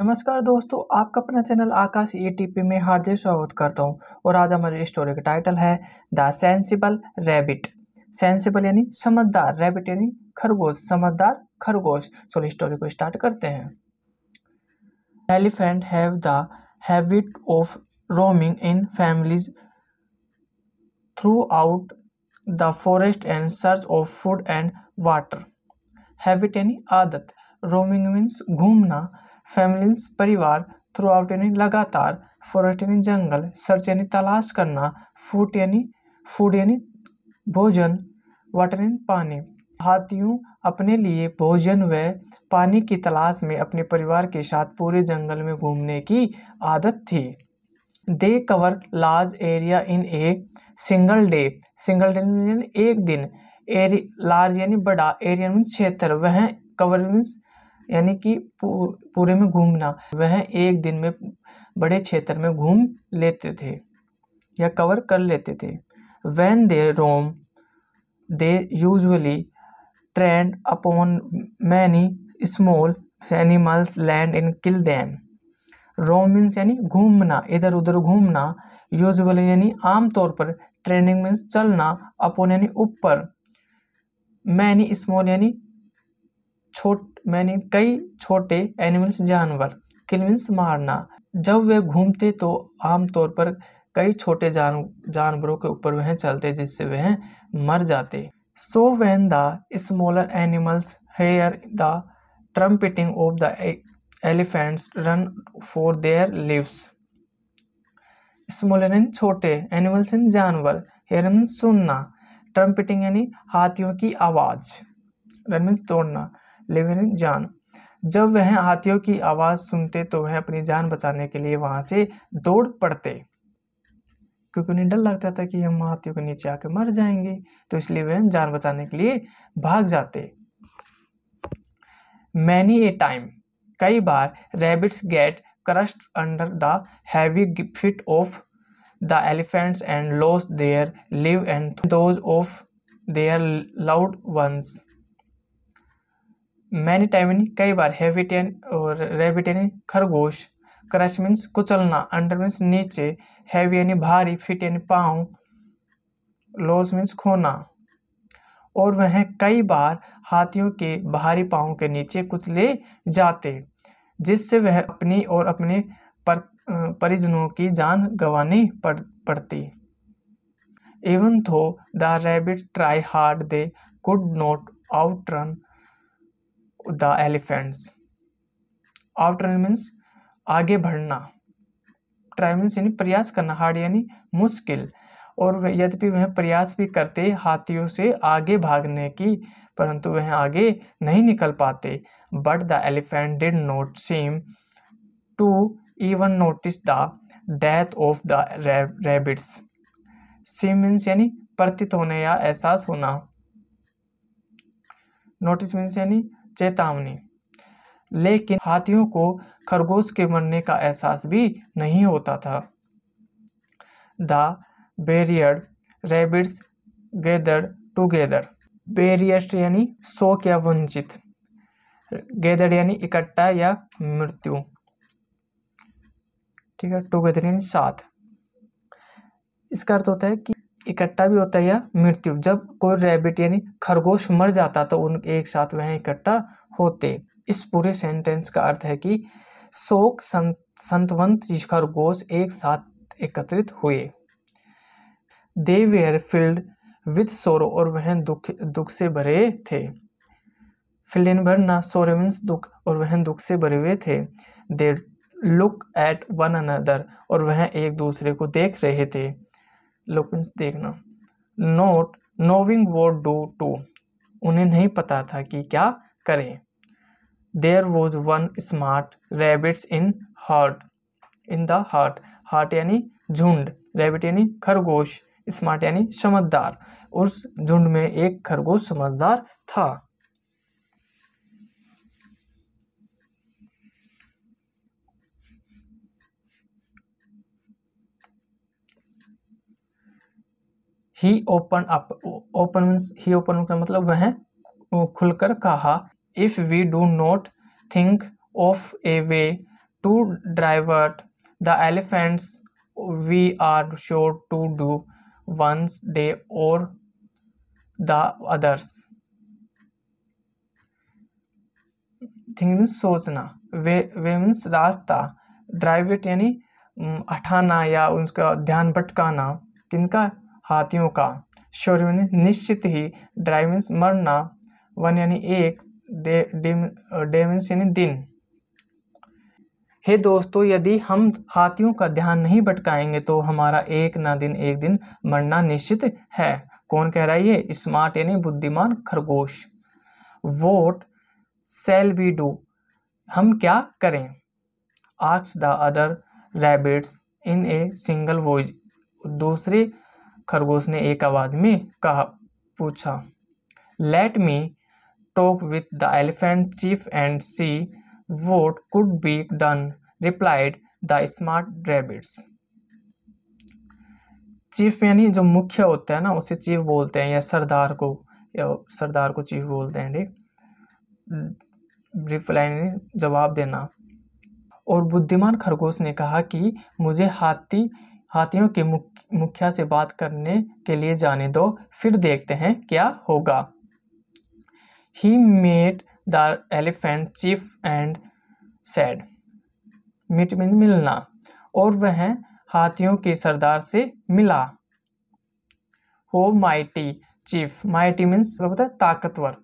नमस्कार दोस्तों आपका अपना चैनल आकाश ए में हार्दिक स्वागत करता हूं और आज हमारी स्टोरी का टाइटल है द सेंसिबल रैबिट सेंसिबल यानी समझदार रैबिट यानी खरगोश समझदार खरगोश चलो स्टोरी को स्टार्ट करते हैं elephant have the habit of roaming in families throughout the forest and search of food and water habit यानी आदत रोमिंग मीन्स घूमना फैमिलीज परिवार थ्रू आउट यानी लगातार फॉरेस्ट यानी जंगल सर्च यानी तलाश करना फूट यानी फूड यानी भोजन वाटर यानी पानी हाथियों अपने लिए भोजन व पानी की तलाश में अपने परिवार के साथ पूरे जंगल में घूमने की आदत थी they cover large area in a single day single day mean एक दिन एरि लार्ज यानी बड़ा एरिया मीन क्षेत्र वह कवर मीन्स यानी कि पूरे में घूमना वह एक दिन में बड़े क्षेत्र में घूम लेते थे या कवर कर लेते थे when they roam they usually tread upon many small animals land in kill them roam means यानी घूमना इधर उधर घूमना यूजली यानी आमतौर पर ट्रेंडिंग मीन्स चलना अपॉन यानी ऊपर मैनी स्मॉल यानी छोट मैंने कई छोटे एनिमल्स जानवर किल मारना जब वे घूमते तो आमतौर पर कई छोटे जान जानवरों के ऊपर वह चलते जिससे वह मर जाते so when the smaller animals hear the trumpeting of the elephants run for their lives smaller in छोटे एनिमल्स इन जानवर हेयर सुनना ट्रम्पिटिंग यानी हाथियों की आवाज़ रन मीन्स दौड़ना लेकिन जॉन जब वह हाथियों की आवाज़ सुनते तो वह अपनी जान बचाने के लिए वहां से दौड़ पड़ते क्योंकि उन्हें डर लगता था कि हम हाथियों के नीचे आके मर जाएंगे तो इसलिए वह जान बचाने के लिए भाग जाते मैनी ए टाइम कई बार rabbits get crushed under the heavy feet of the elephants and lose their life and those of their loved ones many time कई बार हैबिट और रैबिट यानी खरगोश क्रश मीन्स कुचलना अंडर मीन्स नीचे heavy यानी भारी फिट यानी पाँव लॉस मीन्स खोना और वह कई बार हाथियों के भारी पाँव के नीचे कुचले जाते जिससे वह अपनी और अपने पर, परिजनों की जान गंवानी पड़ पड़ती even though the rabbit try hard they could not outrun the elephants outrun means आगे बढ़ना ट्राई मीन्स यानी प्रयास करना हार्ड यानी मुश्किल और यद्यपि वह प्रयास भी करते हाथियों से आगे भागने की परंतु वह आगे नहीं निकल पाते but the elephant did not seem to even notice the death of the rabbits seem means यानी प्रतीत होने या एहसास होना नोटिस मीन्स यानी चेतावनी लेकिन हाथियों को खरगोश के मरने का एहसास भी नहीं होता था the bereaved rabbits gather together bereaved यानी शोक या वंचित गेदर यानी इकट्ठा या मृत्यु ठीक है टूगेदर यानी साथ इसका अर्थ होता है कि इकट्ठा भी होता है या मृत्यु जब कोई रैबिट यानी खरगोश मर जाता तो उन एक साथ वह इकट्ठा होते इस पूरे सेंटेंस का अर्थ है कि शोक संत संतवंत खरगोश एक साथ एकत्रित हुए दे वेयर फील्ड विथ सोरो और वह दुख दुख से भरे थे फील्ड इन भरना सोरे मीन्स दुख और वह दुख से भरे हुए थे they look at one another और वह एक दूसरे को देख रहे थे लोग देखना not knowing what do to उन्हें नहीं पता था कि क्या करें there was one smart rabbits in herd in the herd herd यानी झुंड रेबिट यानी खरगोश स्मार्ट यानी समझदार उस झुंड में एक खरगोश समझदार था he open up open means he open का मतलब वह खुलकर कहा if we do not think of a way to divert the elephants we are sure to do once day और द अदर्स थिंग मीन्स सोचना वे वे means रास्ता drive यानी हटाना या उनका ध्यान भटकाना किनका हाथियों का शौर्य निश्चित ही ड्राइविंग मरना वन यानी एक डेविंस यानी दिन हे दोस्तों यदि हम हाथियों का ध्यान नहीं भटकाएंगे तो हमारा एक ना दिन एक दिन मरना निश्चित है कौन कह रहा है ये स्मार्ट यानी बुद्धिमान खरगोश वोट सेल बी डू हम क्या करें आक्स the other rabbits in a single voice दूसरे खरगोश ने एक आवाज़ में कहा पूछा let me talk with the elephant chief and see what could be done replied the smart rabbits chief यानी जो मुख्य होता है ना उसे चीफ बोलते हैं या सरदार को या सरदार को चीफ बोलते हैं ठीक रिप्लाई जवाब देना और बुद्धिमान खरगोश ने कहा कि मुझे हाथी हाथियों के मुखिया से बात करने के लिए जाने दो फिर देखते हैं क्या होगा he met the elephant chief and said meet मिन मिलना और वह हाथियों के सरदार से मिला हो माइटी चीफ माइटी मीन्स होता है ताकतवर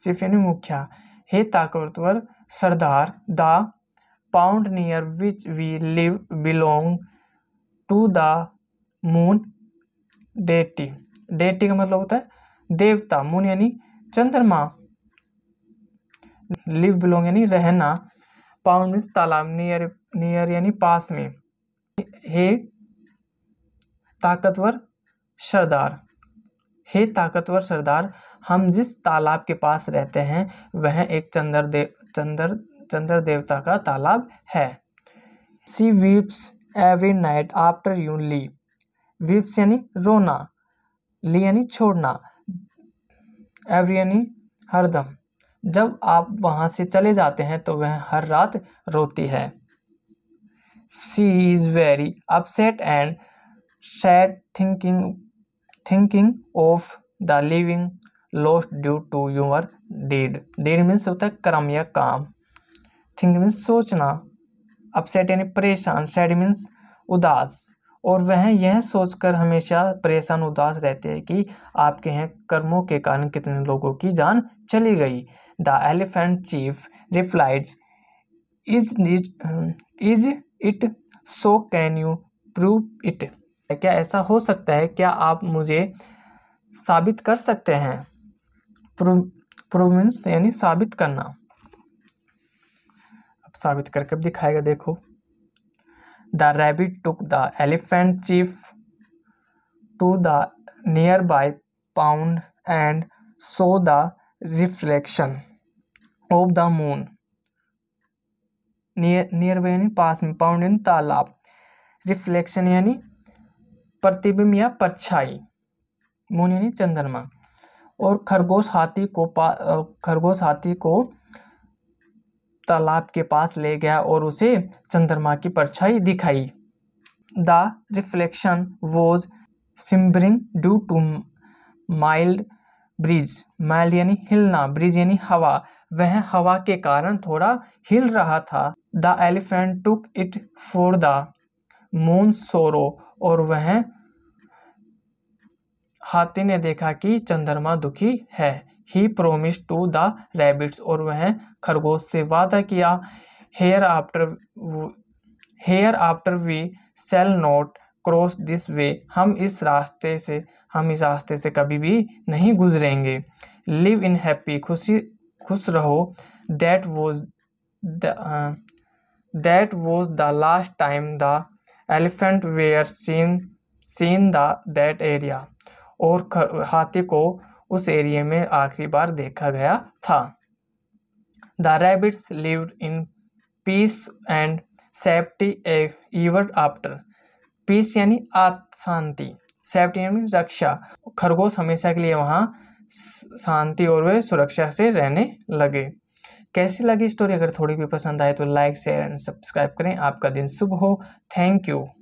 चीफ यानी मुखिया हे ताकतवर सरदार the pond near which we live belong to the moon deity deity का मतलब होता है देवता मून यानी चंद्रमा लिव बिलोंग यानी रहना पाउंड मीन तालाब नियर नियर यानी पास में हे ताकतवर सरदार हे ताकतवर सरदार हम जिस तालाब के पास रहते हैं वह एक चंद्र देव चंद्र चंद्र देवता का तालाब है she weeps every night after you ली वीप्स यानी रोना ली यानी छोड़ना एवरी यानी हरदम जब आप वहाँ से चले जाते हैं तो वह हर रात रोती है she is very upset and sad thinking thinking of the living lost due to your deed deed means होता है क्रम या काम थिंक मीन्स सोचना अपसेट यानी परेशान सैड मीन्स उदास और वह यह सोचकर हमेशा परेशान उदास रहते हैं कि आपके यहाँ कर्मों के कारण कितने लोगों की जान चली गई the elephant chief replies is is it so can you prove it क्या ऐसा हो सकता है क्या आप मुझे साबित कर सकते हैं प्रूव यानी साबित करना साबित करके दिखाएगा देखो the rabbit took the elephant chief to the nearby pond and so the reflection of the moon nearby यानी पास में पाउंड इन तालाब रिफ्लेक्शन यानी प्रतिबिंब या परछाई मून यानी चंद्रमा और खरगोश हाथी को पा खरगोश हाथी को तालाब के पास ले गया और उसे चंद्रमा की परछाई दिखाई the reflection was shimmering due to mild breeze mild यानी हिलना ब्रिज यानी हवा वह हवा के कारण थोड़ा हिल रहा था the elephant took it for the moon sorrow और वह हाथी ने देखा कि चंद्रमा दुखी है he promise to the rabbits और वह खरगोश से वादा किया hereafter hereafter we shall not cross this way हम इस रास्ते से हम इस रास्ते से कभी भी नहीं गुजरेंगे लिव इन हैप्पी खुशी खुश रहो that was that was the last time the elephant were seen seen the that area और हाथी को उस एरिया में आखिरी बार देखा गया था the rabbits lived in peace and safety ever after peace यानी शांति सेफ्टी यानी रक्षा खरगोश हमेशा के लिए वहाँ शांति और वे सुरक्षा से रहने लगे कैसी लगी स्टोरी अगर थोड़ी भी पसंद आए तो लाइक शेयर एंड सब्सक्राइब करें आपका दिन शुभ हो थैंक यू